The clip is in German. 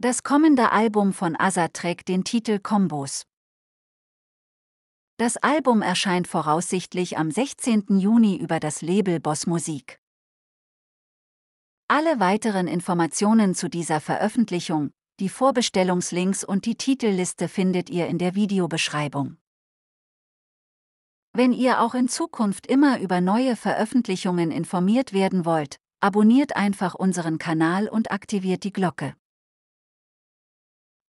Das kommende Album von Azad trägt den Titel Combos. Das Album erscheint voraussichtlich am 16. Juni über das Label Boss Musik. Alle weiteren Informationen zu dieser Veröffentlichung, die Vorbestellungslinks und die Titelliste findet ihr in der Videobeschreibung. Wenn ihr auch in Zukunft immer über neue Veröffentlichungen informiert werden wollt, abonniert einfach unseren Kanal und aktiviert die Glocke.